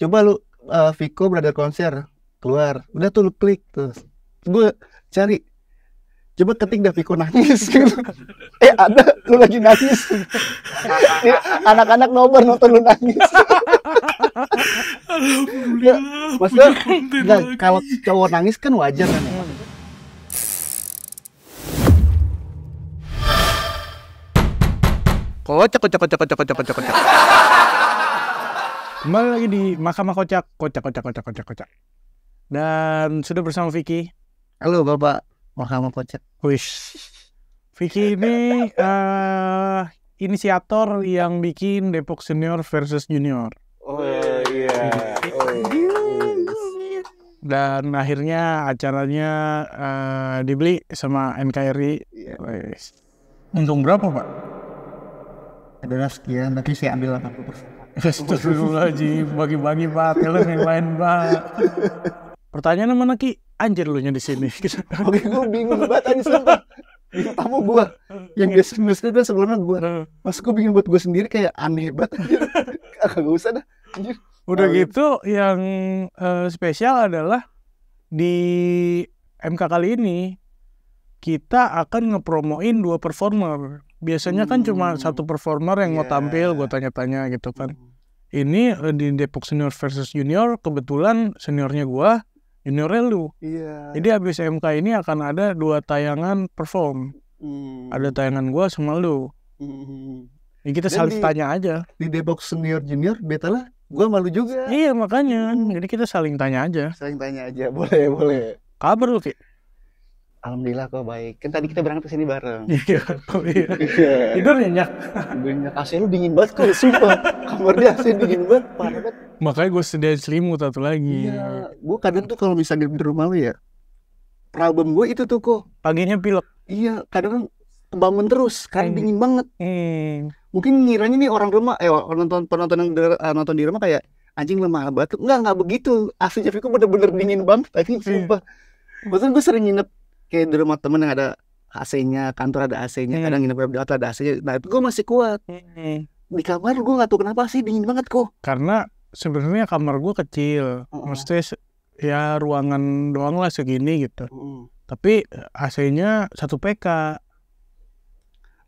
coba lu uh, eh, Viko Brother konser keluar udah tuh lu klik terus gue cari coba ketik dah Viko nangis gitu. eh ada lu lagi nangis anak-anak nobar nonton lu nangis ya, maksudnya nah, kalau cowok nangis kan wajar kan ya kocok kocok kocok kocok kocok kocok kocok Kembali lagi di Mahkamah Kocak, Kocak, Kocak, Kocak, Kocak, Kocak. Dan sudah bersama Vicky. Halo Bapak Mahkamah Kocak. Wish. Vicky ini uh, inisiator yang bikin Depok Senior versus Junior. Oh iya. Yeah. Oh, Dan akhirnya acaranya uh, dibeli sama NKRI. Yeah. Untung berapa Pak? Adalah sekian, tapi saya ambil 80 persen. Astagfirullahaladzim, bagi-bagi batil yang lain pak. Pertanyaan mana Ki? Anjir lu di sini. Oke, gue bingung banget anjir sumpah. tamu gue. Yang dia semester kan sebelumnya gue. Mas gue bingung buat gua sendiri kayak aneh banget. Agak gak usah dah. Anjir. Udah Amin. Ya. gitu yang uh, spesial adalah di MK kali ini kita akan ngepromoin dua performer biasanya kan cuma hmm. satu performer yang yeah. mau iya. tampil gue tanya-tanya gitu kan hmm. ini eh, di Depok Senior versus Junior kebetulan seniornya gue juniornya lu yeah. jadi habis MK ini akan ada dua tayangan perform hmm. ada tayangan gue sama lu hmm. Ya kita Dan saling di, tanya aja di Depok Senior Junior beta lah gue malu juga iya makanya hmm. jadi kita saling tanya aja saling tanya aja boleh boleh kabar lu ki Alhamdulillah kok baik. Kan tadi kita berangkat ke sini bareng. Iya, iya, Tidur nyenyak. Nyenyak. AC lu dingin banget kok, sumpah. Kamar dia AC dingin banget, parah banget. Makanya gue sedih selimut satu lagi. Iya, gue kadang tuh kalau misalnya di rumah lu ya, problem gue itu tuh kok. Paginya pilek. Iya, kadang bangun terus karena hmm. dingin banget. Hmm. Mungkin ngiranya nih orang rumah, eh penonton penonton yang eh, nonton di rumah kayak anjing lemah banget. Enggak, enggak begitu. Asli kok bener-bener dingin banget. Tapi iya. sumpah. Maksudnya gue sering nginep kayak di rumah temen yang ada AC-nya, kantor ada AC-nya, hmm. kadang nginep di hotel ada AC-nya. Nah, itu gue masih kuat. Hmm. Di kamar gue gak tau kenapa sih dingin banget kok. Karena sebenarnya kamar gue kecil. Uh ya ruangan doang lah segini gitu. Uh Tapi eh, AC-nya satu PK. Ah,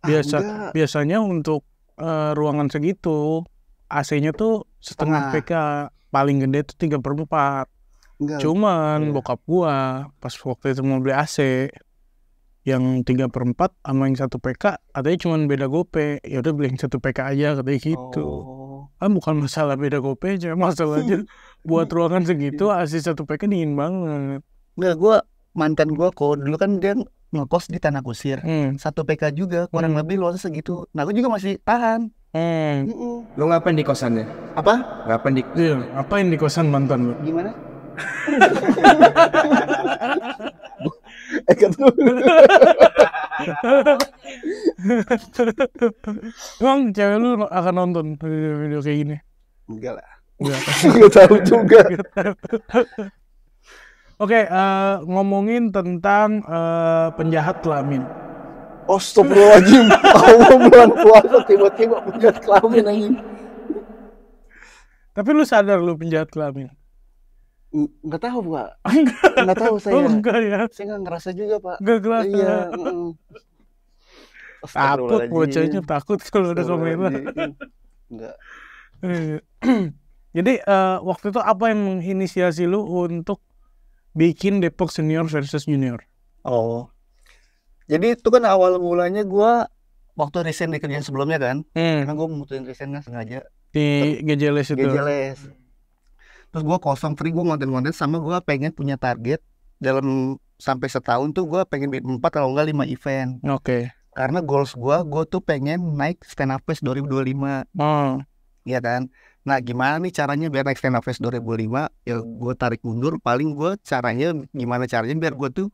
Biasa biasanya untuk uh, ruangan segitu AC-nya tuh setengah setengah. PK paling gede itu tiga per Enggak. Cuman iya. bokap gua pas waktu itu mau beli AC yang tiga per empat sama yang satu PK katanya cuman beda gope ya udah beli yang satu PK aja katanya gitu oh. ah bukan masalah beda gope aja masalahnya buat ruangan segitu AC iya. satu PK dingin banget Enggak, gua mantan gua kok dulu kan dia ngekos di tanah kusir hmm. satu PK juga kurang hmm. lebih luasnya segitu nah gua juga masih tahan hmm. lo ngapain di kosannya apa ngapain di iya, ngapain di kosan mantan lo gimana Emang cewek lu akan nonton video video kayak gini? Enggak lah. Enggak, tahu juga. Oke, okay, uh, eh, ngomongin tentang uh, penjahat kelamin. Astagfirullahaladzim, Allah bulan puasa tiba-tiba penjahat kelamin Tapi lu sadar lu penjahat kelamin? nggak tahu pak nggak tahu saya oh, enggak ya saya nggak ngerasa juga pak nggak ngerasa iya takut bocahnya takut kalau ada kamera nggak. Iya. jadi uh, waktu itu apa yang menginisiasi lu untuk bikin Depok Senior versus Junior? Oh, jadi itu kan awal mulanya gue waktu resign di kerjaan sebelumnya kan, hmm. karena gue mutuin resign kan sengaja di Gejeles itu. Gejeles terus gue kosong free gue ngonten-ngonten sama gue pengen punya target dalam sampai setahun tuh gue pengen bikin empat kalau enggak lima event oke okay. karena goals gue gue tuh pengen naik stand up face 2025 Hmm. Iya kan Nah gimana nih caranya biar naik stand up face 2025 Ya gue tarik mundur Paling gue caranya Gimana caranya biar gue tuh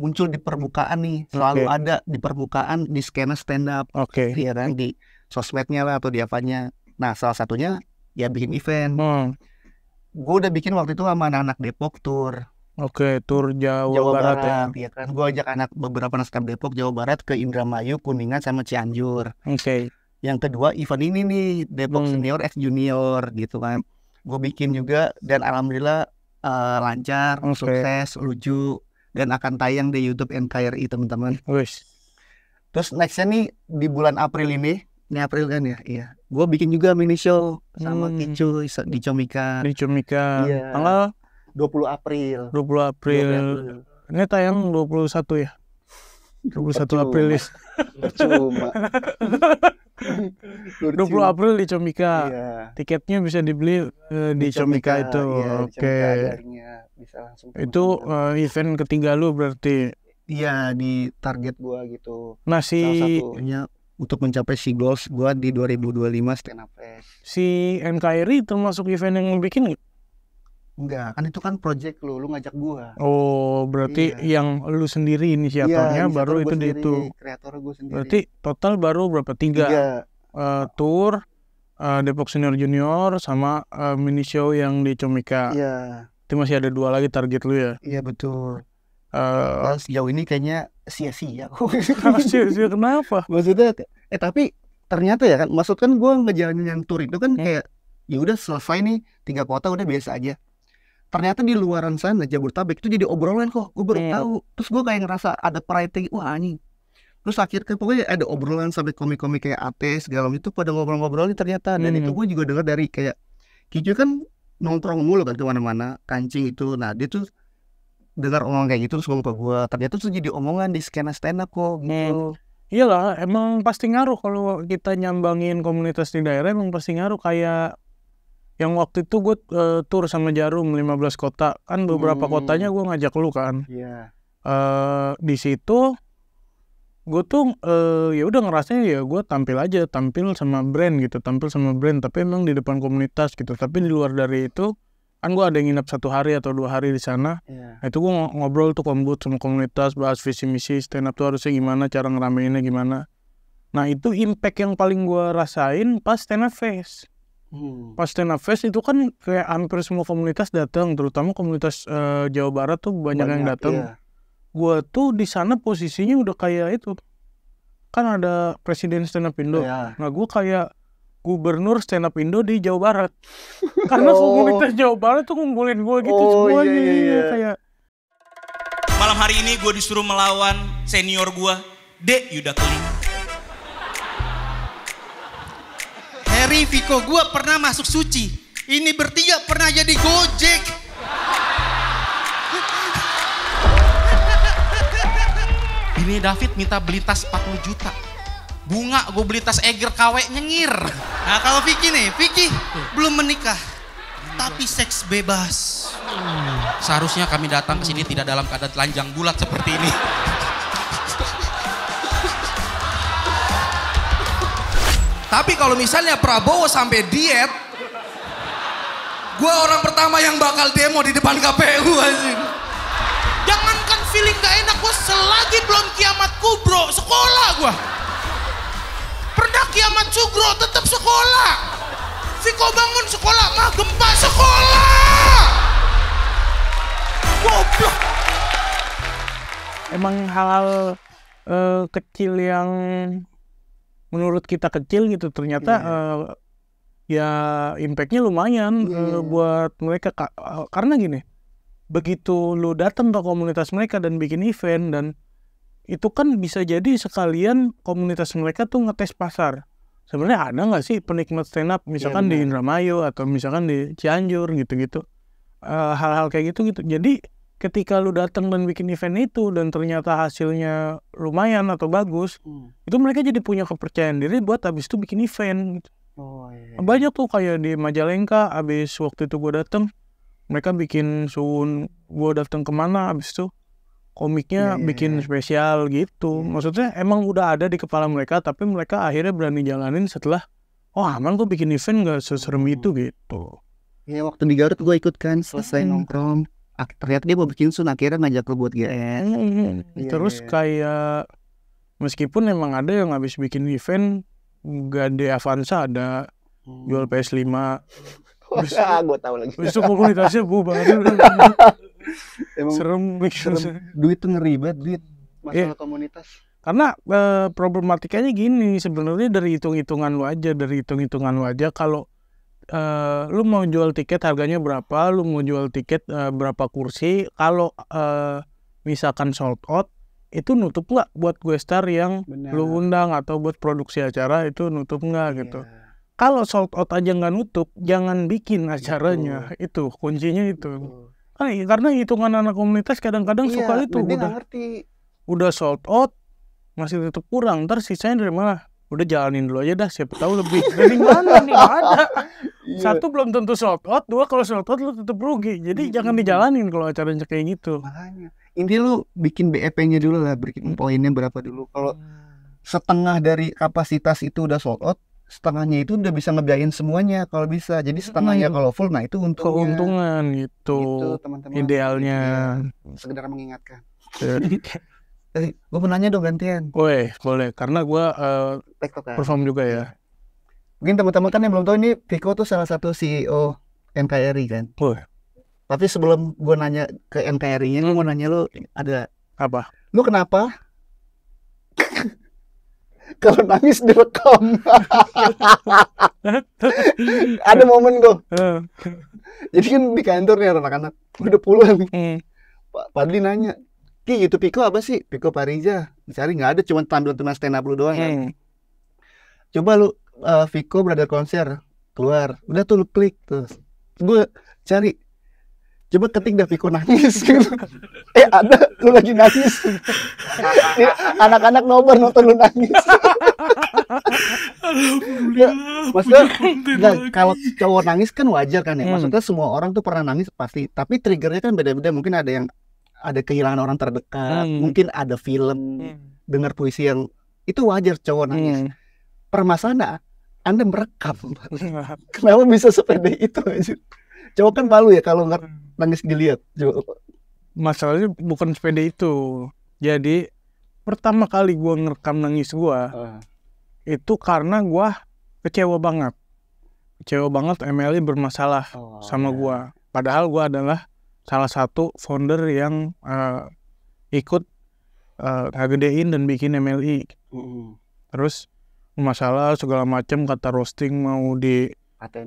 Muncul di permukaan nih Selalu okay. ada di permukaan Di skena stand up Oke okay. Iya kan Di sosmednya lah atau di apanya Nah salah satunya Ya bikin event hmm gue udah bikin waktu itu sama anak-anak Depok tour Oke, tour Jawa, Jawa Barat, ya? Barat ya. Iya kan. Gue ajak anak beberapa naskah Depok, Jawa Barat ke Indramayu, Kuningan sama Cianjur. Oke. Okay. Yang kedua event ini nih Depok hmm. Senior X Junior gitu kan. Gue bikin juga dan alhamdulillah uh, lancar, okay. sukses, lucu dan akan tayang di YouTube NKRI teman-teman. Terus nextnya nih di bulan April ini, ini April kan ya, iya gue bikin juga mini show sama hmm. Kicu di Comika. Di Comika. Iya. Tanggal 20 April. 20 April. 20 April. Ini tayang 21 ya. 21 Percuma. April Cuma. 20 April di Comika. Iya. Tiketnya bisa dibeli uh, di, di Comika, Comika itu. Iya, Oke. Okay. Bisa langsung. Itu uh, event ketiga lu berarti. Iya, di target gua gitu. Masih Salah satunya untuk mencapai si goals gue di 2025 stand up fest. Si NKRI termasuk event yang bikin gak? Enggak, kan itu kan project lu, lu ngajak gua. Oh, berarti iya. yang lu sendiri inisiatornya iya, inisiator baru itu sendiri, di itu. Kreator gua sendiri. Berarti total baru berapa? Tiga. Tiga. Uh, tour, uh, Depok Senior Junior, sama uh, mini show yang di Comika. Iya. Itu masih ada dua lagi target lu ya? Iya betul. Uh, nah, sejauh ini kayaknya sia-sia sia-sia kenapa maksudnya eh tapi ternyata ya kan maksud kan gue ngejalanin yang tour itu kan hmm. kayak ya udah selesai nih tiga kota udah biasa aja ternyata di luaran sana Jabodetabek itu jadi obrolan kok gue baru yeah. tahu terus gue kayak ngerasa ada pride wah anjing terus akhirnya pokoknya ada obrolan sampai komik-komik kayak AT segala itu pada ngobrol ngobrol ini ternyata dan hmm. itu gue juga dengar dari kayak Kijo kan nongkrong mulu kan kemana-mana kancing itu nah dia tuh dengar omongan kayak gitu terus ngomong ke gue ternyata tuh jadi omongan di skena stand up kok gitu hmm. Iya. iyalah emang pasti ngaruh kalau kita nyambangin komunitas di daerah emang pasti ngaruh kayak yang waktu itu gue uh, tur sama Jarum 15 kota kan beberapa hmm. kotanya gue ngajak lu kan yeah. Iya. uh, di situ gue tuh uh, ya udah ngerasanya ya gue tampil aja tampil sama brand gitu tampil sama brand tapi emang di depan komunitas gitu tapi di luar dari itu kan gue ada yang nginep satu hari atau dua hari di sana yeah. nah, itu gue ngobrol tuh kombut sama komunitas bahas visi misi stand up tuh harusnya gimana cara ngerameinnya gimana nah itu impact yang paling gue rasain pas stand up face hmm. pas stand up face itu kan kayak hampir semua komunitas datang terutama komunitas uh, Jawa Barat tuh banyak, banyak yang datang yeah. gue tuh di sana posisinya udah kayak itu kan ada presiden stand up Indo yeah. nah gue kayak gubernur stand up Indo di Jawa Barat. Karena oh. komunitas Jawa Barat tuh ngumpulin gue gitu oh, iya, semuanya iya, iya, iya, kayak Malam hari ini gue disuruh melawan senior gue, Dek Yuda Keling. Harry Viko gue pernah masuk suci. Ini bertiga pernah jadi Gojek. Ini David minta beli tas 40 juta bunga gue beli tas Eger KW nyengir nah kalau Vicky nih Vicky belum menikah tapi seks bebas seharusnya kami datang ke sini tidak dalam keadaan telanjang bulat seperti ini tapi kalau misalnya Prabowo sampai diet gue orang pertama yang bakal demo di depan KPU anjing jangankan feeling gak enak gue selagi belum kiamat kubro sekolah gue perdak kiamat sugro tetap sekolah Si kau bangun sekolah mah gempa sekolah goblok emang hal-hal uh, kecil yang menurut kita kecil gitu ternyata yeah. Iya. uh, ya impactnya lumayan yeah. uh, iya. buat mereka Ka eh, karena gini begitu lu datang ke komunitas mereka dan bikin event dan itu kan bisa jadi sekalian komunitas mereka tuh ngetes pasar sebenarnya ada nggak sih penikmat stand up misalkan ya, di Indramayu atau misalkan di Cianjur gitu-gitu hal eh, hal-hal kayak gitu gitu jadi ketika lu datang dan bikin event itu dan ternyata hasilnya lumayan atau bagus hmm. itu mereka jadi punya kepercayaan diri buat habis itu bikin event gitu. oh, iya. iya. banyak tuh kayak di Majalengka habis waktu itu gua datang mereka bikin sun gue datang kemana habis itu komiknya yeah, iya, bikin iya. spesial gitu. Yeah. Maksudnya emang udah ada di kepala mereka, tapi mereka akhirnya berani jalanin setelah, oh aman kok bikin event gak seserem itu hmm. gitu. Ya waktu di Garut gue ikut kan, selesai nongkrong. Ternyata dia mau bikin sun, akhirnya ngajak lo buat GS. Hmm, hmm, yeah, iya, Terus kayak, meskipun emang ada yang habis bikin event, Gade Avanza ada jual PS5. Wah, gue tau lagi. komunikasi komunitasnya bubar. Emang serem, serem. serem. Duit tuh ngeri banget, duit. Masalah yeah. komunitas. Karena e, problematikanya gini sebenarnya dari hitung-hitungan lu aja, dari hitung-hitungan lu aja kalau e, lu mau jual tiket harganya berapa, lu mau jual tiket e, berapa kursi, kalau e, misalkan sold out itu nutup lah buat gue star yang Bener. lu undang atau buat produksi acara itu nutup nggak yeah. gitu kalau sold out aja nggak nutup jangan bikin acaranya itu, itu kuncinya itu itu. Ah, iya, karena hitungan anak komunitas kadang-kadang iya, suka itu udah ngerti. udah sold out masih tetap kurang ntar sisanya dari mana udah jalanin dulu aja dah siapa tahu lebih dari mana nih ada iya. satu belum tentu sold out dua kalau sold out lu tetap rugi jadi hmm. jangan dijalanin kalau acaranya kayak gitu makanya ini lu bikin BEP-nya dulu lah bikin poinnya berapa dulu kalau hmm. setengah dari kapasitas itu udah sold out setengahnya itu udah bisa ngebiayain semuanya kalau bisa jadi setengahnya hmm. kalau full nah itu untuk keuntungan gitu, gitu teman-teman idealnya ya, sekedar mengingatkan iya. eh, gue mau nanya dong gantian Woi boleh karena gue uh, kan? perform juga ya iya. mungkin teman-teman kan yang belum tahu ini Viko tuh salah satu CEO NKRI kan Woi. tapi sebelum gue nanya ke NKRI nya gue hmm. mau nanya lo ada apa lu kenapa kalau nangis direkam. Ada momen gue. Eh. Jadi kan di kantor nih anak-anak udah pulang. nih eh. Pak Padli nanya, Ki itu Piko apa sih? Piko Parija. Cari nggak ada, cuma tampil tampilan stand up lu doang kan. Eh. Coba lu uh, Viko berada konser keluar. Udah tuh lu klik terus. Gue cari coba ketik deh Piko nangis gitu. eh ada lu lagi nangis anak-anak nobar nonton lu nangis ya, maksudnya kalau cowok nangis kan wajar kan ya hmm. maksudnya semua orang tuh pernah nangis pasti tapi triggernya kan beda-beda mungkin ada yang ada kehilangan orang terdekat hmm. mungkin ada film hmm. dengar puisi yang itu wajar cowok hmm. nangis hmm. permasalahan anda merekam kenapa bisa sepede itu cowok kan malu ya kalau nggak hmm nangis dilihat masalahnya bukan sepeda itu jadi pertama kali gue ngerekam nangis gue uh. Ah. itu karena gue kecewa banget kecewa banget MLI e bermasalah oh, sama yeah. gue padahal gue adalah salah satu founder yang uh, ikut uh, dan bikin MLI uh e. terus masalah segala macam kata roasting mau di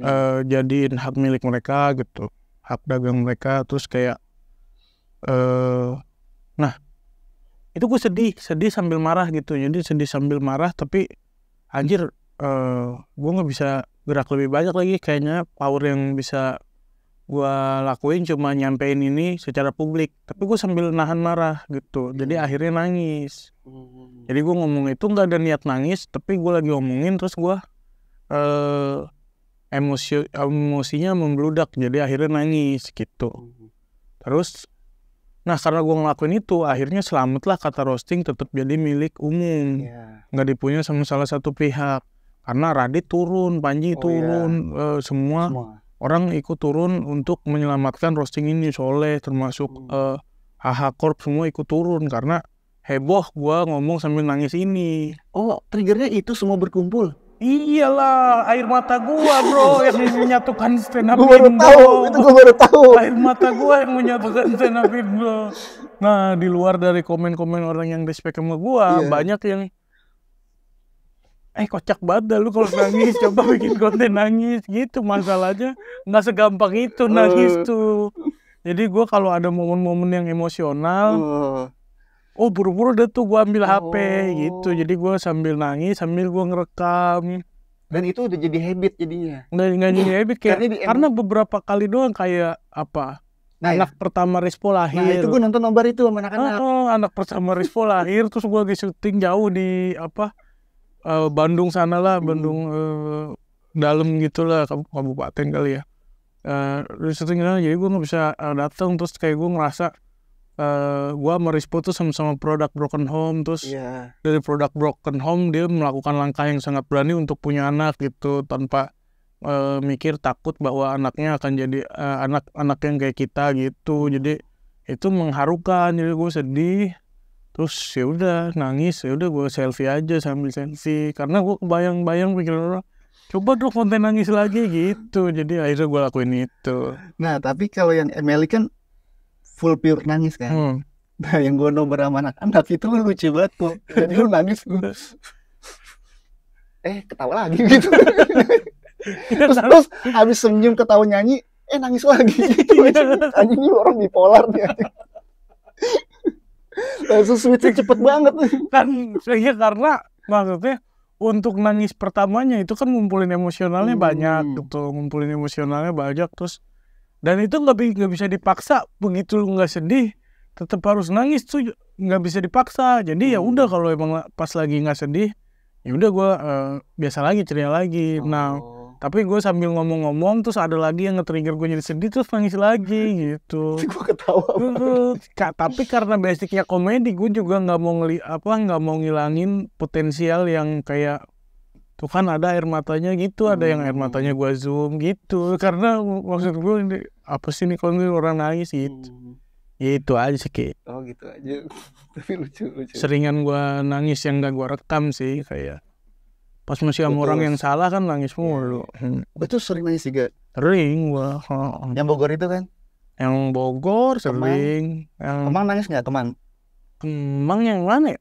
uh, jadiin hak milik mereka gitu hak dagang mereka terus kayak uh, nah itu gue sedih sedih sambil marah gitu jadi sedih sambil marah tapi anjir uh, eh, gue nggak bisa gerak lebih banyak lagi kayaknya power yang bisa gue lakuin cuma nyampein ini secara publik tapi gue sambil nahan marah gitu jadi hmm. akhirnya nangis hmm. jadi gue ngomong itu nggak ada niat nangis tapi gue lagi ngomongin terus gue eh emosi emosinya membludak jadi akhirnya nangis gitu hmm. terus nah karena gue ngelakuin itu akhirnya selamatlah kata roasting tetap jadi milik umum yeah. dipunya sama salah satu pihak karena Radit turun Panji oh, turun yeah. Iya. uh, semua, semua orang ikut turun untuk menyelamatkan roasting ini soleh termasuk hmm. uh, AH Corp semua ikut turun karena heboh gue ngomong sambil nangis ini oh triggernya itu semua berkumpul Iyalah, air mata gua, Bro, yang menyatukan stand up gua tahu, itu gua baru tahu. Air mata gua yang menyatukan stand up bro. Nah, di luar dari komen-komen orang yang respect sama gua, yeah. banyak yang eh kocak banget lu kalau nangis coba bikin konten nangis gitu masalahnya nggak segampang itu nangis eh. tuh jadi gua kalau ada momen-momen yang emosional eh oh buru-buru deh tuh gue ambil gitu. oh. HP gitu jadi gue sambil nangis sambil gue ngerekam dan itu udah jadi habit jadinya nggak nggak jadi iya. habit kayak karena, karena beberapa kali doang kayak apa nah, anak ya. pertama Rispo nah, lahir nah itu gue nonton nobar itu sama anak-anak oh, anak pertama Rispo lahir terus gue lagi syuting jauh di apa uh, Bandung sana lah hmm. Bandung uh, dalam gitulah kabupaten kali ya uh, syuting jadi gue nggak bisa uh, datang terus kayak gue ngerasa uh, gua merespon tuh sama-sama produk broken home terus yeah. dari produk broken home dia melakukan langkah yang sangat berani untuk punya anak gitu tanpa uh, mikir takut bahwa anaknya akan jadi eh, anak anak-anak yang kayak kita gitu jadi itu mengharukan jadi gue sedih terus ya udah nangis ya udah gue selfie aja sambil selfie karena gue bayang-bayang pikir orang coba dong konten nangis lagi gitu jadi akhirnya gue lakuin itu nah tapi kalau yang Emily kan full pure nangis kan hmm. nah yang gue nomor sama anak-anak itu lucu banget kok jadi lu nangis gue eh ketawa lagi gitu terus terus habis senyum ketawa nyanyi eh nangis lagi gitu iya. anjing ini orang bipolar dia langsung switch cepet banget kan ya karena maksudnya untuk nangis pertamanya itu kan ngumpulin emosionalnya hmm. banyak gitu ngumpulin emosionalnya banyak terus dan itu nggak nggak bisa dipaksa begitu lu nggak sedih tetap harus nangis tuh nggak bisa dipaksa jadi hmm. ya udah hmm. kalau emang pas lagi nggak sedih ya udah gue uh, biasa lagi ceria lagi nah, oh. nah tapi gue sambil ngomong-ngomong terus ada lagi yang nge-trigger gue jadi sedih terus nangis lagi gitu gue ketawa tapi karena basicnya komedi gue juga nggak mau ngeli apa nggak mau ngilangin potensial yang kayak tuh kan ada air matanya gitu, hmm. ada yang air matanya hmm. gua zoom gitu. Karena maksud gua ini apa sih nih kalau orang nangis gitu. Hmm. Ya itu aja sih kayak. Oh gitu aja. Tapi lucu lucu. Seringan gua nangis yang gak gua rekam sih kayak. Pas masih sama orang yang salah kan nangis mulu. Iya, iya. Hmm. Betul sering nangis juga. Sering gua. Yang Bogor itu kan? Yang Bogor sering. Kemang, yang... Kemang nangis nggak Kemang? Kemang yang mana ya?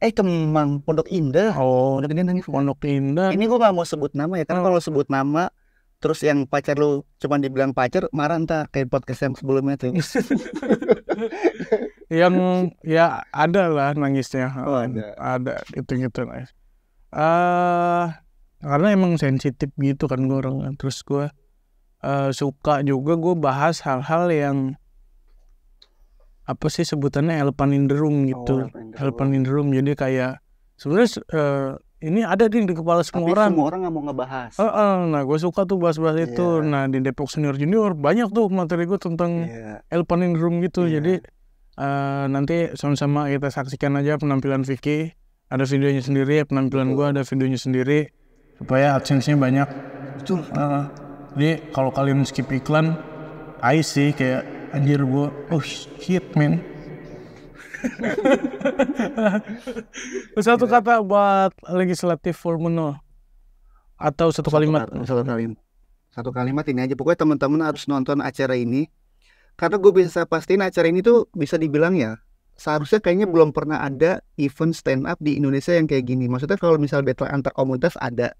eh Kemang Pondok Indah. Oh, Pondok Indah nangis Pondok Indah. Ini gua gak mau sebut nama ya, karena oh. kalau sebut nama terus yang pacar lu cuma dibilang pacar marah entah kayak podcast yang sebelumnya tuh yang ya ada lah nangisnya oh, ada ada itu gitu nangis uh, eh, karena emang sensitif gitu kan gue orang terus gue uh, suka juga gue bahas hal-hal yang apa sih sebutannya elephant in the room oh, gitu. Oh, elephant in the room. Jadi kayak sebenarnya uh, ini ada di, di kepala semua Tapi orang. semua orang nggak mau ngebahas. Uh, uh, nah, gue suka tuh bahas-bahas yeah. itu. Nah, di Depok Senior Junior banyak tuh materi gue tentang yeah. elephant in the room gitu. Yeah. Jadi uh, nanti sama-sama kita saksikan aja penampilan Vicky. Ada videonya sendiri, penampilan gue ada videonya sendiri supaya adsense-nya banyak. Betul. Uh, jadi kalau kalian skip iklan, I sih kayak anjir gue oh shit man satu kata buat legislatif Formuno atau satu, kalimat satu kalimat satu kalimat ini aja pokoknya teman-teman harus nonton acara ini karena gue bisa pastiin acara ini tuh bisa dibilang ya seharusnya kayaknya hmm. belum pernah ada event stand up di Indonesia yang kayak gini maksudnya kalau misal battle antar komunitas ada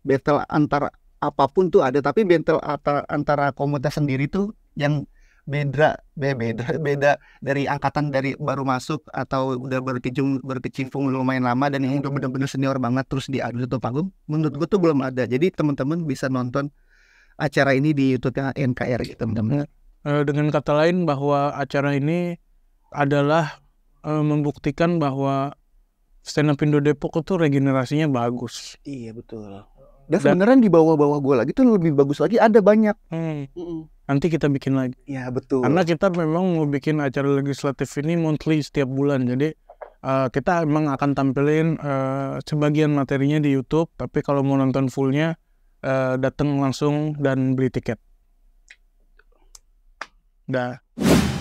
battle antar apapun tuh ada tapi battle antara, antara komunitas sendiri tuh yang beda beda beda dari angkatan dari baru masuk atau udah berkecimpung berkecimpung lumayan lama dan yang udah benar-benar senior banget terus diadu satu panggung menurut gue tuh belum ada jadi teman-teman bisa nonton acara ini di YouTube-nya NKRI gitu, teman-teman eh, dengan kata lain bahwa acara ini adalah uh, membuktikan bahwa stand up Indo Depok itu regenerasinya bagus iya betul dan, dan sebenarnya di bawah-bawah gue lagi tuh lebih bagus lagi ada banyak hmm. Mm -mm nanti kita bikin lagi. Ya betul. Karena kita memang mau bikin acara legislatif ini monthly setiap bulan, jadi uh, kita emang akan tampilin uh, sebagian materinya di YouTube, tapi kalau mau nonton fullnya uh, eh, datang langsung dan beli tiket. Dah.